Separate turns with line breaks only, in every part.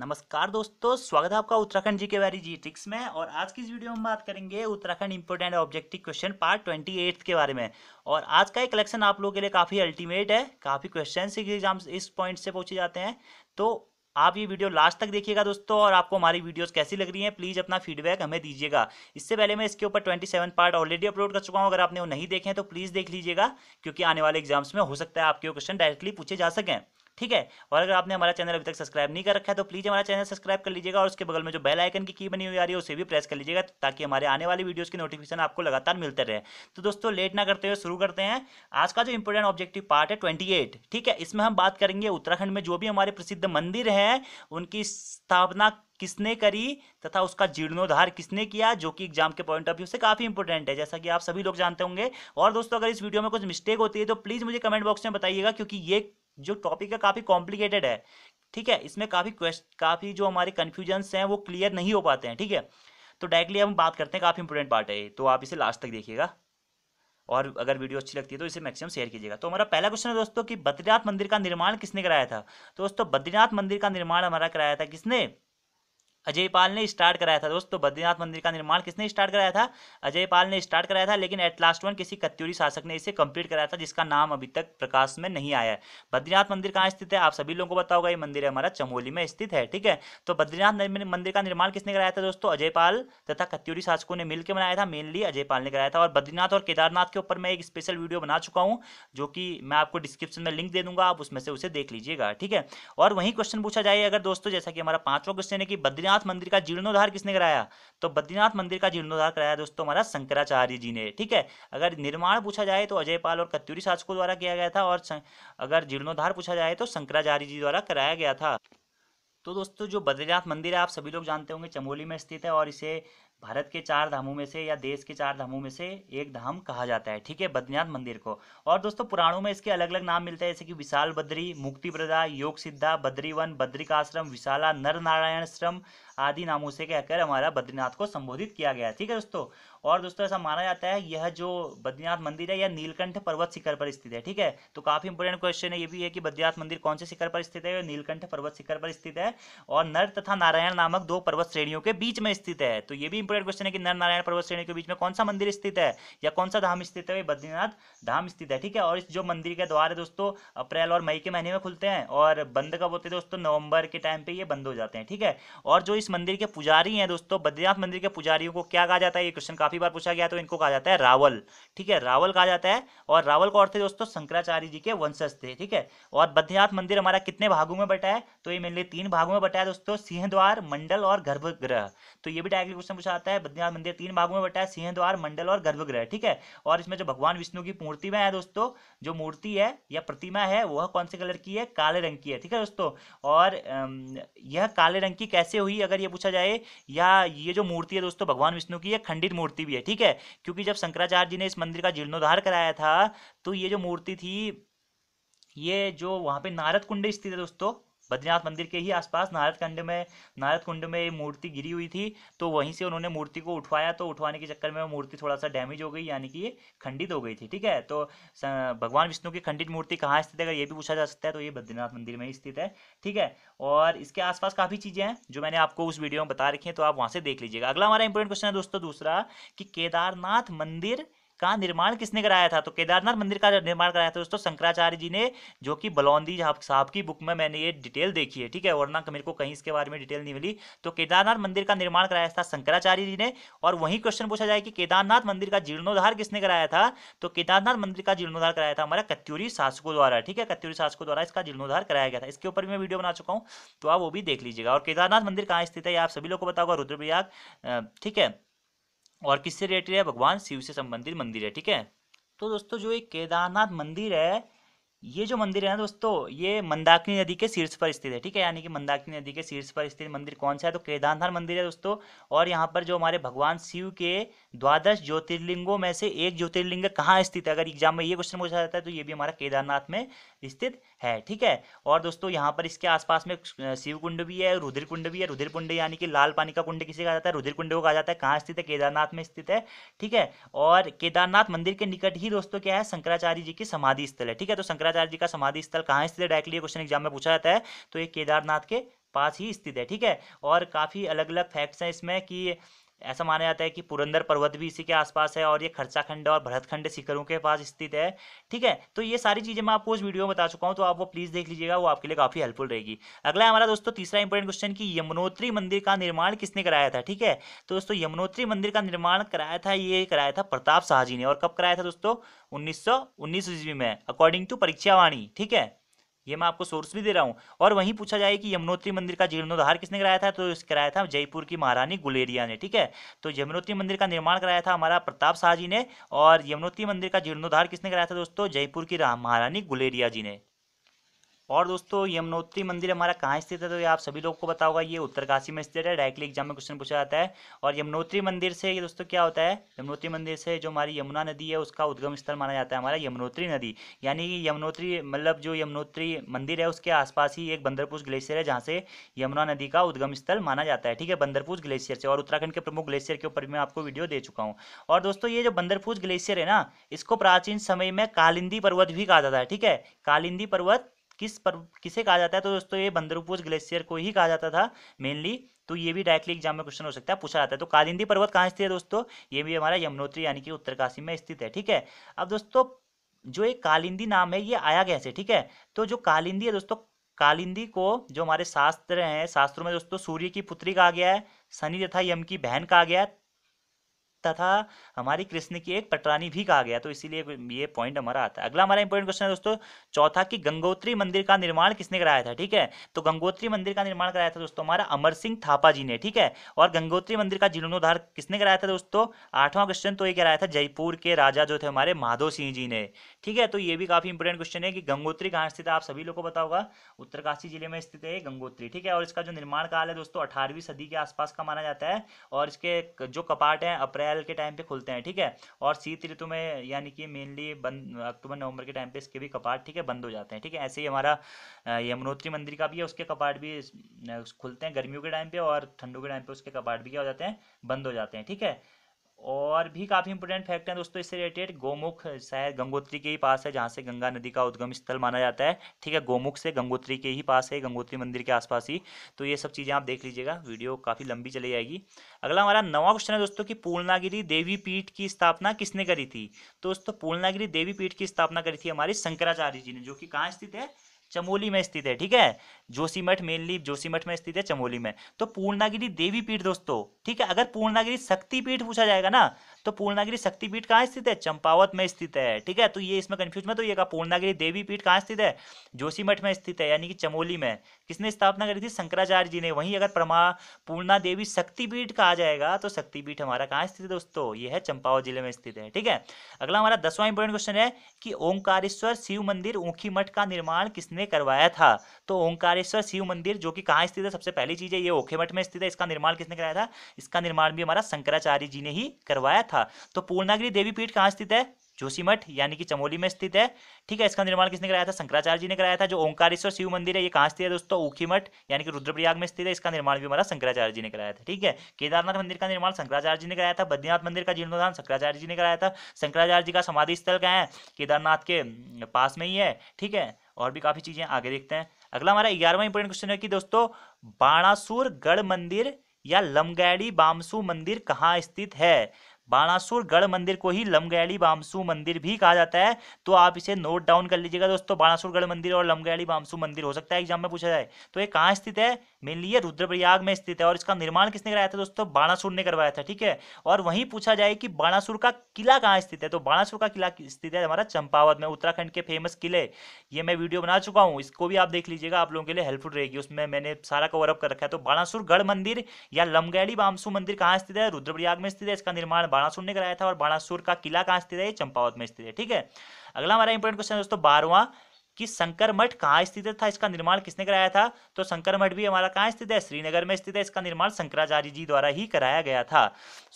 नमस्कार दोस्तों स्वागत है आपका उत्तराखंड जी के जी ट्रिक्स में और आज की इस वीडियो में हम बात करेंगे Uttarakhand important objective question part twenty eighth के बारे में और आज का ये कलेक्शन आप लोगों के लिए काफ़ी अल्टीमेट है काफ़ी क्वेश्चन एग्जाम इस पॉइंट से पूछे जाते हैं तो आप ये वीडियो लास्ट तक देखिएगा दोस्तों और आपको हमारी वीडियोस कैसी लग रही हैं प्लीज़ अपना फीडबैक हमें दीजिएगा इससे पहले मैं इसके ऊपर 27 पार्ट ऑलरेडी अपलोड कर चुका हूँ अगर आपने वो नहीं देखे हैं तो प्लीज़ देख लीजिएगा क्योंकि आने वाले एग्जाम्स में हो सकता है आपके क्वेश्चन डायरेक्टली पूछे जा सकें ठीक है और अगर आपने हमारा चैनल अभी तक सब्सक्राइब नहीं कर रखा है तो प्लीज़ हमारा चैनल सब्सक्राइब कर लीजिएगा और उसके बगल में जो बेल आइकन की की बनी हुई आ रही है उसे भी प्रेस कर लीजिएगा ताकि हमारे आने वाली वीडियोज़ की नोटिफिकेशन आपको लगातार मिलते रहे तो दोस्तों लेट ना करते हुए शुरू करते हैं आज का जो इंपॉर्टेंट ऑब्जेक्टिव पार्ट है ट्वेंटी ठीक है इसमें हम बात करेंगे उत्तराखंड में जो भी हमारे प्रसिद्ध मंदिर हैं उनकी स्थापना किसने करी तथा उसका जीर्णोद्धार किसने किया जो कि एग्जाम के पॉइंट ऑफ व्यू से काफ़ी इंपॉर्टेंट है जैसा कि आप सभी लोग जानते होंगे और दोस्तों अगर इस वीडियो में कुछ मिस्टेक होती है तो प्लीज़ मुझे कमेंट बॉक्स में बताइएगा क्योंकि ये जो टॉपिक है काफ़ी कॉम्प्लिकेटेड है ठीक है इसमें काफ़ी क्वेश्चन काफ़ी जो हमारे कन्फ्यूजन्स हैं वो क्लियर नहीं हो पाते हैं ठीक है तो डायरेक्टली हम बात करते हैं काफ़ी इंपॉर्टेंट पार्ट है तो आप इसे लास्ट तक देखिएगा और अगर वीडियो अच्छी लगती है तो इसे मैक्सिमम शेयर कीजिएगा तो हमारा पहला क्वेश्चन है दोस्तों कि बद्रीनाथ मंदिर का निर्माण किसने कराया था तो दोस्तों बद्रीनाथ मंदिर का निर्माण हमारा कराया था किसने अजय पाल ने स्टार्ट कराया था दोस्तों बद्रीनाथ मंदिर का निर्माण किसने स्टार्ट कराया था अजय पाल ने स्टार्ट कराया था लेकिन एट लास्ट वन किसी कत्यूरी शासक ने इसे कंप्लीट कराया था जिसका नाम अभी तक प्रकाश में नहीं आया है बद्रीनाथ मंदिर कहाँ स्थित है आप सभी लोगों को बताओगे ये मंदिर हमारा चमोली में स्थित है ठीक है तो बद्रीनाथ मंदिर का निर्माण किसने कराया था दोस्तों अजय पाल तथा कत्यूरी शासकों ने मिलकर बनाया था मेनली अजय पाल ने कराया था और बद्रीनाथ और केदारनाथ के ऊपर मैं एक स्पेशल वीडियो बना चुका हूँ जो कि मैं आपको डिस्क्रिप्शन में लिंक दे दूंगा आप उसमें से उसे देख लीजिएगा ठीक है और वहीं क्वेश्चन पूछा जाए अगर दोस्तों जैसा कि हमारा पांचवा क्वेश्चन है कि बद्रीनाथ बद्रीनाथ मंदिर का जीर्णोद्धार किसने कराया तो बद्रीनाथ मंदिर का जीर्णोद्धार कराया दोस्तों हमारा शंकराचार्य जी ने ठीक है अगर निर्माण पूछा जाए तो अजयपाल और कत्यूरी शासकों द्वारा किया गया था और अगर जीर्णोद्धार पूछा जाए तो शंकराचार्य जी द्वारा कराया गया था तो दोस्तों जो बद्रीनाथ मंदिर है आप सभी लोग जानते होंगे चमोली में स्थित है और इसे भारत के चार धामों में से या देश के चार धामों में से एक धाम कहा जाता है ठीक है बद्रीनाथ मंदिर को और दोस्तों पुराणों में इसके अलग अलग नाम मिलते हैं जैसे कि विशाल बद्री मुक्ति प्रदा योग सिद्धा बद्रीवन बद्रिकाश्रम विशाला नर नारायण श्रम आदि नामों से कहकर हमारा बद्रीनाथ को संबोधित किया गया ठीक है दोस्तों और दोस्तों ऐसा माना जाता है यह जो बद्रीनाथ मंदिर है यह नीलकंठ पर्वत शिखर पर स्थित है ठीक है तो काफी इंपोर्टेंट क्वेश्चन है ये भी है कि बद्रीनाथ मंदिर कौन से शिखर पर स्थित है नीलकंठ पर्वत शिखर पर स्थित है और नर तथा नारायण नामक दो पर्वत श्रेणियों के बीच में स्थित है तो ये भी इंपोर्टेंट क्वेश्चन है कि नर नारायण पर्वत श्रेणी के बीच में कौन सा मंदिर स्थित है या कौन सा धाम स्थित है बद्रीनाथ धाम स्थित है ठीक है और इस जो मंदिर के द्वार है दोस्तों अप्रैल और मई के महीने में खुलते हैं और बंद कब होते हैं दोस्तों नवंबर के टाइम पे ये बंद हो जाते हैं ठीक है और जो इस मंदिर के पुजारी हैं दोस्तों बद्रीनाथ मंदिर के पुजारियों को क्या कहा जाता है ये क्वेश्चन काफी बार पूछा गया तो इनको कहा जाता है रावल ठीक है रावल कहा जाता है और रावल का अर्थ है दोस्तों शंकराचार्य जी के वंशज थे ठीक है और बद्रीनाथ मंदिर हमारा कितने भागों में बटा है तो ये मेनली तीन भागों में बटा है दोस्तों सिंहद्वार मंडल और गर्भगृह तो ये भी डायरेक्टली क्वेश्चन पूछा जाता है बद्रीनाथ मंदिर तीन भागों में बटा है सिंहद्वार मंडल और गर्भगृह ठीक है और इसमें जो भगवान विष्णु की मूर्ति में है दोस्तों जो मूर्ति है या प्रतिमा है वह कौन से कलर की है काले रंग की है ठीक है दोस्तों और यह काले रंग की कैसे हुई अगर अगर ये पूछा जाए या ये जो मूर्ति है दोस्तों भगवान विष्णु की ये खंडित मूर्ति भी है ठीक है क्योंकि जब शंकराचार्य जी ने इस मंदिर का जीर्णोद्धार कराया था तो ये जो मूर्ति थी ये जो वहाँ पे नारद कुंड स्थित है दोस्तों बद्रीनाथ मंदिर के ही आसपास नारद कुंड में नारद कुंड में ये मूर्ति गिरी हुई थी तो वहीं से उन्होंने मूर्ति को उठवाया तो उठवाने के चक्कर में वो मूर्ति थोड़ा सा डैमेज हो गई यानी कि ये खंडित हो गई थी ठीक है तो भगवान विष्णु की खंडित मूर्ति कहाँ स्थित है अगर ये भी पूछा जा सकता है तो ये बद्रीनाथ मंदिर में स्थित है ठीक है और इसके आसपास काफ़ी चीज़ें हैं जो मैंने आपको उस वीडियो में बता रखी हैं तो आप वहाँ से देख लीजिएगा अगला हमारा इंपॉर्टेंट क्वेश्चन है दोस्तों दूसरा कि केदारनाथ मंदिर का निर्माण किसने कराया था तो केदारनाथ मंदिर का निर्माण कराया था दोस्तों शंकराचार्य जी ने जो कि बलौंदी साहब की बुक में मैंने ये डिटेल देखी है ठीक है वरना मेरे को कहीं इसके बारे में डिटेल नहीं मिली तो केदारनाथ मंदिर का निर्माण कराया था शंकराचार्य जी ने और वही क्वेश्चन पूछा जाए कि केदारनाथ मंदिर का जीर्णोद्धार किसने कराया था तो केदारनाथ मंदिर का जीर्णोद्धार कराया था हमारा कत्यूरी शासकों द्वारा ठीक है कत्यूरी शासकों द्वारा इसका जीर्णोद्धार कराया गया था इसके ऊपर भी मैं वीडियो बना चुका हूँ तो आप वो भी देख लीजिएगा और केदारनाथ मंदिर कहाँ स्थित है आप सभी लोग को बताओगे रुद्रप्रयाग ठीक है और किससे रिलेटेड है भगवान शिव से संबंधित मंदिर है ठीक है तो दोस्तों जो ये केदारनाथ मंदिर है ये जो मंदिर है ना दोस्तों ये मंदाकिनी नदी के शीर्ष पर स्थित है ठीक है यानी कि मंदाकिनी नदी के शीर्ष पर स्थित मंदिर कौन सा है तो केदारनाथ मंदिर है दोस्तों और यहाँ पर जो हमारे भगवान शिव के द्वादश ज्योतिर्लिंगों में से एक ज्योतिर्लिंग कहाँ स्थित है अगर एग्जाम में ये क्वेश्चन पूछा जाता है तो ये भी हमारा केदारनाथ में स्थित है ठीक है और दोस्तों यहाँ पर इसके आसपास में शिव कुंड भी है रुधिर कुंड भी है रुधिर कुंड यानी कि लाल पानी का कुंड किसे कहा जाता है रुधिर कुंड को कहा जाता है कहाँ स्थित है केदारनाथ में स्थित है ठीक है और केदारनाथ मंदिर के निकट ही दोस्तों क्या है शंकराचार्य जी की समाधि स्थल है ठीक है तो शंकराचार्य जी का समाधि स्थल कहाँ स्थित है डायरेक्टली क्वेश्चन एग्जाम में पूछा जाता है तो ये केदारनाथ के पास ही स्थित है ठीक है और काफ़ी अलग अलग फैक्ट्स हैं इसमें कि ऐसा माना जाता है कि पुरंदर पर्वत भी इसी के आसपास है और ये खर्चाखंड और भरतखंड शिखरों के पास स्थित है ठीक है तो ये सारी चीज़ें मैं आपको उस वीडियो में बता चुका हूँ तो आप वो प्लीज़ देख लीजिएगा वो आपके लिए काफ़ी हेल्पफुल रहेगी अगला हमारा दोस्तों तीसरा इंपॉर्टेंट क्वेश्चन कि यमुनोत्री मंदिर का निर्माण किसने कराया था ठीक है तो दोस्तों यमुनोत्री मंदिर का निर्माण कराया था ये कराया था प्रताप शाहजी ने और कब कराया था दोस्तों उन्नीस सौ ईस्वी में अकॉर्डिंग टू परीक्षावाणी ठीक है ये मैं आपको सोर्स भी दे रहा हूँ और वहीं पूछा जाए कि यमुनोत्री मंदिर का जीर्णोद्धार किसने कराया था तो कराया था जयपुर की महारानी गुलेरिया ने ठीक है तो यमुनोत्री मंदिर का निर्माण कराया था हमारा प्रताप शाह जी ने और यमुनोत्री मंदिर का जीर्णोद्धार किसने कराया था दोस्तों जयपुर की महारानी गुलेरिया जी ने और दोस्तों यमुनोत्री मंदिर हमारा कहाँ स्थित है तो ये आप सभी लोग को बता होगा ये उत्तरकाशी में स्थित है डायरेक्टली एग्जाम में क्वेश्चन पूछा जाता है और यमुनोत्री मंदिर से ये दोस्तों क्या होता है यमुनोत्री मंदिर से जो हमारी यमुना नदी है उसका उद्गम स्थल माना जाता है हमारा यमुनोत्री नदी यानी कि यमुनोत्री मतलब जो यमुनोत्री मंदिर है उसके आसपास ही एक बंदरपुज ग्लेशियर है जहाँ से यमुना नदी का उद्गम स्थल माना जाता है ठीक है बंदरपुज ग्लेशियर से और उत्तराखंड के प्रमुख ग्लेशियर के ऊपर मैं आपको वीडियो दे चुका हूँ और दोस्तों ये जो बंदरपुज ग्लेशियर है ना इसको प्राचीन समय में कालिंदी पर्वत भी कहा जाता है ठीक है कालिंदी पर्वत किस पर किसे कहा जाता है तो दोस्तों ये बंदरपोज ग्लेशियर को ही कहा जाता था मेनली तो ये भी डायरेक्टली एग्जाम में क्वेश्चन हो सकता है पूछा जाता है तो कालिंदी पर्वत कहाँ स्थित है दोस्तों ये भी हमारा यमुनोत्री यानी कि उत्तरकाशी में स्थित है ठीक है अब दोस्तों जो एक कालिंदी नाम है ये आया कैसे ठीक है तो जो कालिंदी है दोस्तों कालिंदी को जो हमारे शास्त्र हैं शास्त्रों में दोस्तों सूर्य की पुत्री कहा गया है शनि तथा यम की बहन कहा गया है तथा हमारी कृष्ण की एक पटरानी भी कहा गया तो इसीलिए ये पॉइंट हमारा आता है अगला हमारा इंपॉर्टेंट क्वेश्चन है दोस्तों चौथा कि गंगोत्री मंदिर का निर्माण किसने कराया था ठीक है तो गंगोत्री मंदिर का निर्माण कराया था दोस्तों हमारा अमर सिंह थापा जी ने ठीक है और गंगोत्री मंदिर का जीर्णोद्धार किसने कराया था दोस्तों आठवां क्वेश्चन तो ये कराया था जयपुर के राजा जो थे हमारे माधो सिंह जी ने ठीक है तो ये भी काफी इंपॉर्टेंट क्वेश्चन है कि गंगोत्री कहाँ स्थित है आप सभी लोगों को पता उत्तरकाशी जिले में स्थित है गंगोत्री ठीक है और इसका जो निर्माण काल है दोस्तों अठारहवीं सदी के आसपास का माना जाता है और इसके जो कपाट है अप्रैल ख्याल के टाइम पे खुलते हैं ठीक है और शीत ऋतु में यानी कि मेनली बंद अक्टूबर नवंबर के टाइम पे इसके भी कपाट ठीक है बंद हो जाते हैं ठीक है ऐसे ही हमारा यमुनोत्री मंदिर का भी है उसके कपाट भी खुलते हैं गर्मियों के टाइम पे और ठंडों के टाइम पे उसके कपाट भी क्या हो जाते हैं बंद हो जाते हैं ठीक है और भी काफ़ी इंपोर्टेंट फैक्ट हैं दोस्तों इससे रिलेटेड गोमुख शायद गंगोत्री के ही पास है जहाँ से गंगा नदी का उद्गम स्थल माना जाता है ठीक है गोमुख से गंगोत्री के ही पास है गंगोत्री मंदिर के आसपास ही तो ये सब चीज़ें आप देख लीजिएगा वीडियो काफ़ी लंबी चली जाएगी अगला हमारा नवा क्वेश्चन है दोस्तों कि पूर्णागिरी देवी पीठ की स्थापना किसने करी थी तो दोस्तों पूर्णागिरी देवी पीठ की स्थापना करी थी हमारी शंकराचार्य जी ने जो कि कहाँ स्थित है चमोली में स्थित है ठीक है जोशीमठ मेनली जोशीमठ में स्थित है चमोली में तो पूर्णागिरी देवी पीठ दोस्तों ठीक है अगर पूर्णागिरी शक्ति पीठ पूछा जाएगा ना तो पूर्णागिरी शक्तिपीठ कहाँ स्थित है चंपावत में स्थित है ठीक है तो ये इसमें कंफ्यूज में तो ये होइएगा पूर्णागिरी देवी पीठ कहाँ स्थित है जोशीमठ में स्थित है यानी कि चमोली में किसने स्थापना करी थी शंकराचार्य जी ने वहीं अगर परमा पूर्णा देवी शक्तिपीठ कहा जाएगा तो शक्तिपीठ हमारा कहाँ स्थित है दोस्तों ये है चंपावत जिले में स्थित है ठीक है अगला हमारा दसवां इंपॉर्टेंट क्वेश्चन है कि ओंकारेश्वर शिव मंदिर ऊंखी मठ का निर्माण किसने करवाया था तो ओंकारेश्वर शिव मंदिर जो कि कहाँ स्थित है सबसे पहली चीज है ये ओखे मठ में स्थित है इसका निर्माण किसने कराया था इसका निर्माण भी हमारा शंकराचार्य जी ने ही करवाया था था तो पूर्णागिरी देवी पीठ कहाँ स्थित है जोशीमठ यानी कि चमोली में स्थित है ठीक है इसका निर्माण किसने कराया था शंकराचार्य जी ने कराया था जो ओंकारेश्वर शिव मंदिर है ये कहाँ स्थित है दोस्तों ऊखीमठ यानी कि रुद्रप्रयाग में स्थित है इसका निर्माण भी हमारा शंकराचार्य जी ने कराया था ठीक है केदारनाथ मंदिर का निर्माण शंकराचार्य जी ने कराया था बद्रीनाथ मंदिर का जीर्णोदान शंकराचार्य जी ने कराया था शंकराचार्य जी का समाधि स्थल क्या है केदारनाथ के पास में ही है ठीक है और भी काफी चीजें आगे देखते हैं अगला हमारा ग्यारहवा इंपोर्टेंट क्वेश्चन है कि दोस्तों बाणासुर गढ़ मंदिर या लमगैड़ी बामसू मंदिर कहाँ स्थित है बाणासुर गढ़ मंदिर को ही लमगैली बामसू मंदिर भी कहा जाता है तो आप इसे नोट डाउन कर लीजिएगा दोस्तों बाणासुर गढ़ मंदिर और लमगैली बामसू मंदिर हो सकता है एग्जाम में पूछा जाए तो ये कहाँ स्थित है मेनली ये रुद्रप्रयाग में स्थित है और इसका निर्माण किसने कराया था दोस्तों बाणासुर ने करवाया था ठीक है और वहीं पूछा जाए कि बाणासुर का किला कहाँ स्थित है तो बाणासुर का किला स्थित है हमारा चंपावत में उत्तराखंड के फेमस किले ये मैं वीडियो बना चुका हूँ इसको भी आप देख लीजिएगा आप लोगों के लिए हेल्पफुल रहेगी उसमें मैंने सारा कवरअप कर रखा है तो बाणासुर गढ़ मंदिर या लमगैली बामसू मंदिर कहाँ स्थित है रुद्रप्रयाग में स्थित है इसका निर्माण बाणासुर ने कराया था और बाणासुर का किला कहाँ स्थित है चंपावत में स्थित है ठीक है अगला हमारा इंपोर्टेंट क्वेश्चन दोस्तों बारवां कि शंकर मठ कहाँ स्थित था इसका निर्माण किसने कराया था तो शंकर मठ भी हमारा कहाँ स्थित है श्रीनगर में स्थित है इसका निर्माण शंकराचार्य जी द्वारा ही कराया गया था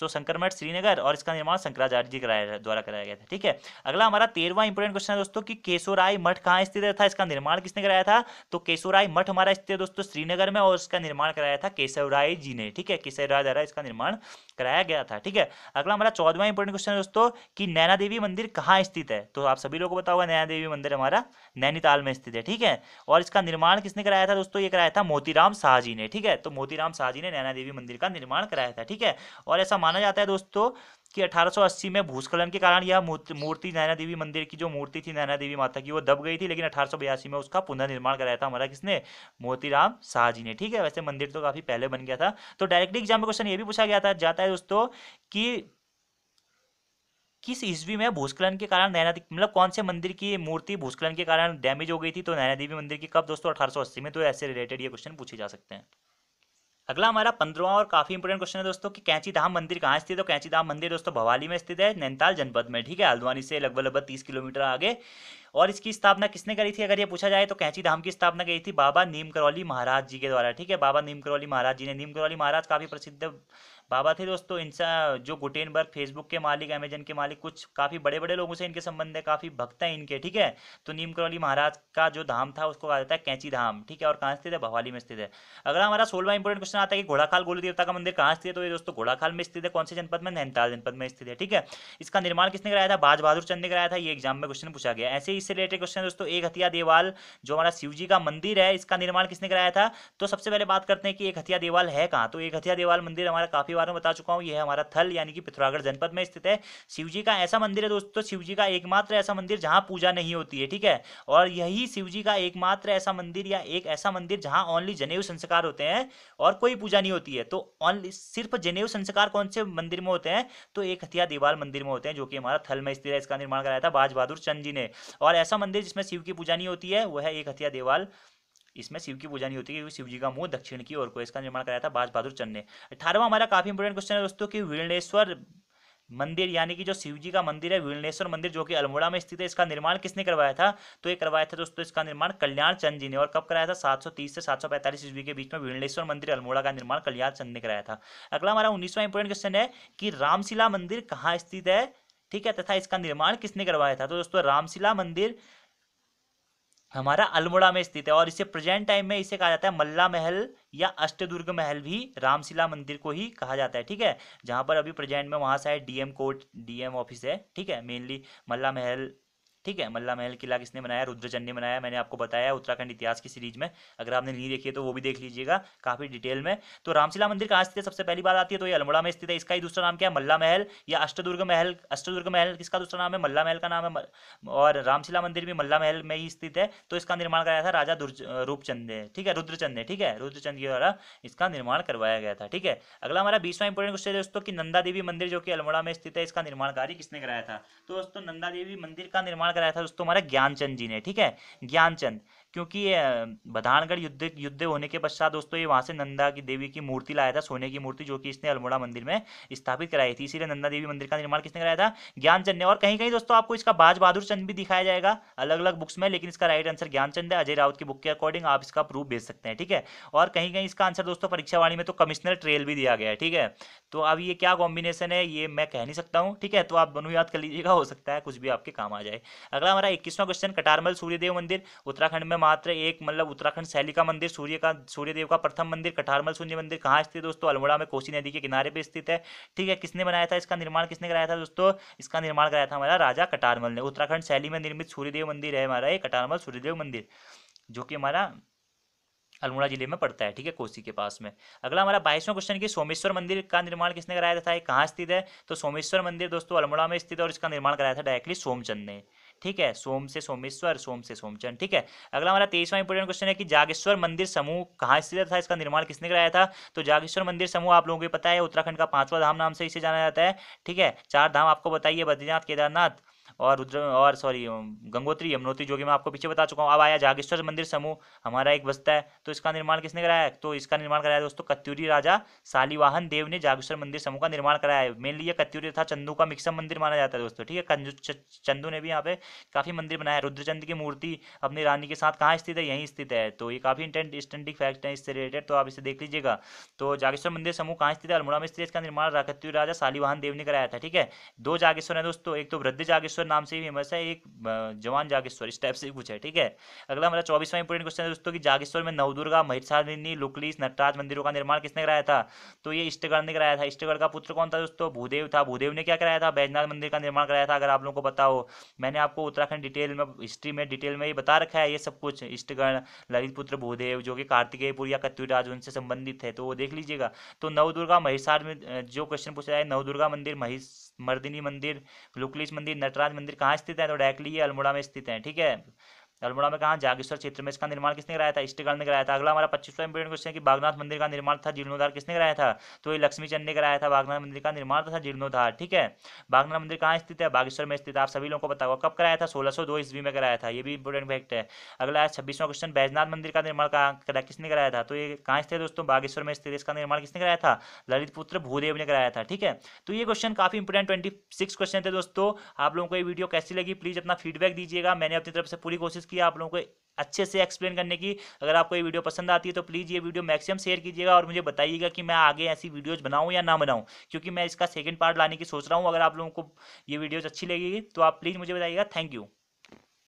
सो शंकर मठ श्रीनगर और इसका निर्माण शंकराचार्य जी कराया द्वारा कराया गया था ठीक है अगला हमारा तेरवा इंपोर्टेंट क्वेश्चन है दोस्तों की केशोराय मठ कहाँ स्थित था इसका निर्माण किसने कराया था तो केशोराय मठ हमारा स्थित है दोस्तों श्रीनगर में और इसका निर्माण कराया था केशवराय जी ने ठीक है केशवराय द्वारा इसका निर्माण कराया गया था ठीक है अगला हमारा चौदवा इंपोर्टेंट क्वेश्चन है दोस्तों की नैना देवी मंदिर कहाँ स्थित है तो आप सभी लोगों को बताओ नैना देवी मंदिर हमारा नैना नैनीताल में स्थित है ठीक है और इसका निर्माण किसने कराया था दोस्तों ये कराया था मोतीराम शाहजी ने ठीक है तो मोतीराम शाहजी ने नैना देवी मंदिर का निर्माण कराया था ठीक है और ऐसा माना जाता है दोस्तों कि 1880 में भूस्खलन के कारण यह मूर्ति नैना देवी मंदिर की जो मूर्ति थी नैना देवी माता की वो दब गई थी लेकिन अठारह में उसका पुनर्निर्माण कराया था हमारा किसने मोतीराम शाह जी ने ठीक है वैसे मंदिर तो काफी पहले बन गया था तो डायरेक्टली एग्जाम में क्वेश्चन ये भी पूछा गया था जाता है दोस्तों की किस ईस्वी में भूस्खलन के कारण नैना मतलब कौन से मंदिर की मूर्ति भूस्खलन के कारण डैमेज हो गई थी तो नैना देवी मंदिर की कब दोस्तों अस्सी में तो ऐसे रिलेटेड ये क्वेश्चन पूछे जा सकते हैं अगला हमारा पंद्रवा और काफी इंपोर्टेंट क्वेश्चन है दोस्तों कि कैंची धाम मंदिर कहाँ स्थित है तो कैंची धाम मंदिर दोस्तों भवाली में स्थित है नैनताल जनपद में ठीक है हल्द्वानी से लगभग लगभग तीस किलोमीटर आगे और इसकी स्थापना किसने करी थी अगर ये पूछा जाए तो कैंची धाम की स्थापना की थी बाबा नीम करौली महाराज जी के द्वारा ठीक है बाबा नीम करौली महाराज जी ने नीम करौली महाराज काफी प्रसिद्ध बाबा थे दोस्तों इनसा जो गुटेनबर्ग फेसबुक के मालिक अमेजन के मालिक कुछ काफ़ी बड़े बड़े लोगों से इनके संबंध है काफ़ी भक्त हैं इनके ठीक है तो नीम करौली महाराज का जो धाम था उसको कहा जाता है कैंची धाम ठीक है और कहाँ स्थित है भवाली में स्थित है अगला हमारा सोलवा इंपॉर्टेंट क्वेश्चन आता है कि घोड़ाखाल गोली देवता का मंदिर कहाँ स्थित है तो ये दोस्तों घोड़ाखाल में स्थित है कौन से जनपद में नैनताल जनपद में स्थित है ठीक है इसका निर्माण किसने कराया था बाज बहादुर चंद ने कराया था ये एग्जाम में क्वेश्चन पूछा गया ऐसे इससे रिलेटेड क्वेश्चन दोस्तों एक हथिया देवाल जो हमारा शिव जी का मंदिर है इसका निर्माण किसने कराया था तो सबसे पहले बात करते हैं कि एक हथिया देवाल है कहाँ तो एक हथिया देवाल मंदिर हमारा काफी बारे में बता चुका हूँ ये हमारा थल यानी कि पिथौरागढ़ जनपद में स्थित है शिव का ऐसा मंदिर है दोस्तों शिव का एकमात्र ऐसा मंदिर जहाँ पूजा नहीं होती है ठीक है और यही शिव का एकमात्र ऐसा मंदिर या एक ऐसा मंदिर जहाँ ओनली जनेऊ संस्कार होते हैं और कोई पूजा नहीं होती है तो ओनली सिर्फ जनेऊ संस्कार कौन से मंदिर में होते हैं तो एक हथिया देवाल मंदिर में होते हैं जो कि हमारा थल में स्थित है इसका निर्माण कराया था बाज बहादुर चंद जी ने और ऐसा मंदिर जिसमें शिव की पूजा नहीं होती है वह है एक हथिया देवाल इसमें शिव की पूजा नहीं होती क्योंकि शिव जी का मुंह दक्षिण की ओर को इसका निर्माण कराया था बाज बहादुर चंद ने अठारहवा हमारा काफी इंपोर्टेंट क्वेश्चन है दोस्तों कि वीरणेश्वर मंदिर यानी कि जो शिव जी का मंदिर है वीरणेश्वर मंदिर जो कि अल्मोड़ा में स्थित है इसका निर्माण किसने करवाया था तो ये करवाया था दोस्तों इसका निर्माण कल्याण चंद जी ने और कब कराया था 730 से 745 ईस्वी के बीच में वीरणेश्वर मंदिर अल्मोड़ा का निर्माण कल्याण चंद ने कराया था अगला हमारा उन्नीसवा इंपोर्टेंट क्वेश्चन है कि रामशिला मंदिर कहाँ स्थित है ठीक है तथा इसका निर्माण किसने करवाया था तो दोस्तों रामशिला मंदिर हमारा अल्मोड़ा में स्थित है और इसे प्रेजेंट टाइम में इसे कहा जाता है मल्ला महल या अष्टदुर्ग महल भी रामशिला मंदिर को ही कहा जाता है ठीक है जहाँ पर अभी प्रेजेंट में वहाँ से है डीएम कोर्ट डीएम ऑफिस है ठीक है मेनली मल्ला महल ठीक है मल्ला महल किला किसने बनाया रुद्रचंद ने बनाया मैंने आपको बताया उत्तराखंड इतिहास की सीरीज में अगर आपने नहीं देखी है तो वो भी देख लीजिएगा काफी डिटेल में तो रामशिला मंदिर कहाँ स्थित है सबसे पहली बात आती है तो ये अल्मोड़ा में स्थित है इसका ही दूसरा नाम क्या है मल्ला महल या अष्टदुर्ग महल अष्टदुर्ग महल किसका दूसरा नाम है मल्ला महल का नाम है और रामशिला मंदिर भी मल्ला महल में ही स्थित है तो इसका निर्माण कराया था राजा रूपचंद ने ठीक है रुद्रचंद ने ठीक है रुद्रचंद के द्वारा इसका निर्माण करवाया गया था ठीक है अगला हमारा बीसवा इंपोर्टेंट क्वेश्चन है दोस्तों की नंदा देवी मंदिर जो कि अल्मोड़ा में स्थित है इसका निर्माण कार्य किसने कराया था तो दोस्तों नंदा देवी मंदिर का निर्माण कराया था दोस्तों हमारा ज्ञानचंद जी ने ठीक है ज्ञानचंद क्योंकि बधानगढ़ युद्ध युद्ध होने के पश्चात दोस्तों ये वहाँ से नंदा की देवी की मूर्ति लाया था सोने की मूर्ति जो कि इसने अल्मोड़ा मंदिर में स्थापित कराई थी इसीलिए नंदा देवी मंदिर का निर्माण किसने कराया था ज्ञानचंद ने और कहीं कहीं दोस्तों आपको इसका बाज बहादुर चंद भी दिखाया जाएगा अलग अलग बुक्स में लेकिन इसका राइट आंसर ज्ञानचंद है अजय राउत की बुक के अकॉर्डिंग आप इसका प्रूफ भेज सकते हैं ठीक है और कहीं कहीं इसका आंसर दोस्तों परीक्षावाणी में तो कमिश्नर ट्रेल भी दिया गया है ठीक है तो अब ये क्या कॉम्बिनेशन है ये मैं कह नहीं सकता हूँ ठीक है तो आप दोनों याद कर लीजिएगा हो सकता है कुछ भी आपके काम आ जाए अगला हमारा इक्कीसवां क्वेश्चन कटारमल सूर्यदेव मंदिर उत्तराखंड में मात्र एक मतलब उत्तराखंड शैली का मंदिर सूर्य का सूर्यदेव का प्रथम मंदिर कठारमल सूर्य मंदिर कहाँ स्थित है दोस्तों अल्मोड़ा में कोसी नदी के किनारे पर स्थित है ठीक है किसने बनाया था इसका निर्माण किसने कराया था दोस्तों इसका निर्माण कराया था हमारा राजा कटारमल ने उत्तराखंड शैली में निर्मित सूर्यदेव मंदिर है हमारा ये कटारमल सूर्यदेव मंदिर जो कि हमारा अल्मोड़ा जिले में पड़ता है ठीक है कोसी के पास में अगला हमारा बाईसवां क्वेश्चन कि सोमेश्वर मंदिर का निर्माण किसने कराया था कहाँ स्थित है तो सोमेश्वर मंदिर दोस्तों अल्मोड़ा में स्थित है और इसका निर्माण कराया था डायरेक्टली सोमचंद ने ठीक है सोम से सोमेश्वर सोम से सोमचंद ठीक है अगला हमारा तेईसवा इंपोर्टेंट क्वेश्चन है कि जागेश्वर मंदिर समूह कहाँ स्थित था इसका निर्माण किसने कराया था तो जागेश्वर मंदिर समूह आप लोगों को पता है उत्तराखंड का पांचवा धाम नाम से इसे जाना जाता है ठीक है चार धाम आपको बताइए बद्रीनाथ केदारनाथ और रुद्र और सॉरी गंगोत्री यमुनोत्री जो कि मैं आपको पीछे बता चुका हूँ अब आया जागेश्वर मंदिर समूह हमारा एक बस्ता है तो इसका निर्माण किसने कराया तो इसका निर्माण कराया दोस्तों कत्यूरी राजा सालीवाहन देव ने जागेश्वर मंदिर समूह का निर्माण कराया है मेनली ये कत्यूरी तथा चंदू का मिक्सम मंदिर माना जाता है दोस्तों ठीक है चंदू ने भी यहाँ पे काफी मंदिर बनाया रुद्रचंद की मूर्ति अपनी रानी के साथ कहाँ स्थित है यहीं स्थित है तो ये काफी इंटेंटिक फैक्ट है इससे रिलेटेड तो आप इसे देख लीजिएगा तो जागेश्वर मंदिर समूह कहाँ स्थित है अल्मोड़ा में स्थित इसका निर्माण कत्यूरी राजा सालीवाहन देव ने कराया था ठीक है दो जागेश्वर है दोस्तों एक तो वृद्ध जागेश्वर नाम से फेमस है एक जवान जागेश्वर इस टाइप से कुछ है ठीक है अगला हमारा चौबीसवा इंपोर्टेंट क्वेश्चन है दोस्तों की जागेश्वर में नवदुर्गा महिषादिनी लुकलीस नटराज मंदिरों का निर्माण किसने कराया था तो ये इष्टगढ़ ने कराया था इष्टगढ़ का पुत्र कौन था दोस्तों भूदेव था भूदेव ने क्या कराया था बैजनाथ मंदिर का निर्माण कराया था अगर आप लोगों को बताओ मैंने आपको उत्तराखंड डिटेल में हिस्ट्री में डिटेल में ये बता रखा है ये सब कुछ इष्टगढ़ ललित पुत्र भूदेव जो कि कार्तिकेयपुर या कत्यूराज उनसे संबंधित है तो वो देख लीजिएगा तो नवदुर्गा महिषाद में जो क्वेश्चन पूछा है नवदुर्गा मंदिर महिष मर्दिनी मंदिर लुकलीस मंदिर नटराज मंदिर कहाँ स्थित है तो डायरेक्टली ये अल्मोड़ा में स्थित है ठीक है अल्मोड़ा में कहा जागेश्वर क्षेत्र में इसका निर्माण किसने कराया था इष्टकाल ने कराया था अगला हमारा पच्चीसवा इंपोर्टेंट क्वेश्चन है कि बागनाथ मंदिर का निर्माण था जीर्णोद्धार किसने कराया था तो ये लक्ष्मीचंद ने कराया था बागनाथ मंदिर का निर्माण था जीर्णोद्धार ठीक है बागनाथ मंदिर कहाँ स्थित है बागेश्वर में स्थित आप सभी लोगों को बताओ कब कराया था सोलह सौ ईस्वी में कराया था ये भी इंपोर्टेंट फैक्ट है अगला है छब्बीसवा क्वेश्चन बैजनाथ मंदिर का निर्माण कहा किसने कराया था तो ये कहाँ स्थित है दोस्तों बागेश्वर में स्थित इसका निर्माण किसने कराया था ललित पुत्र भूदेव ने कराया था ठीक है तो ये क्वेश्चन काफी इंपोर्टेंट ट्वेंटी क्वेश्चन थे दोस्तों आप लोगों को ये वीडियो कैसी लगी प्लीज अपना फीडबैक दीजिएगा मैंने अपनी तरफ से पूरी कोशिश किया आप लोगों को अच्छे से एक्सप्लेन करने की अगर आपको ये वीडियो पसंद आती है तो प्लीज़ ये वीडियो मैक्सिमम शेयर कीजिएगा और मुझे बताइएगा कि मैं आगे ऐसी वीडियोस बनाऊं या ना बनाऊं क्योंकि मैं इसका सेकंड पार्ट लाने की सोच रहा हूं अगर आप लोगों को ये वीडियोस अच्छी लगेगी तो आप प्लीज़ मुझे बताइएगा थैंक यू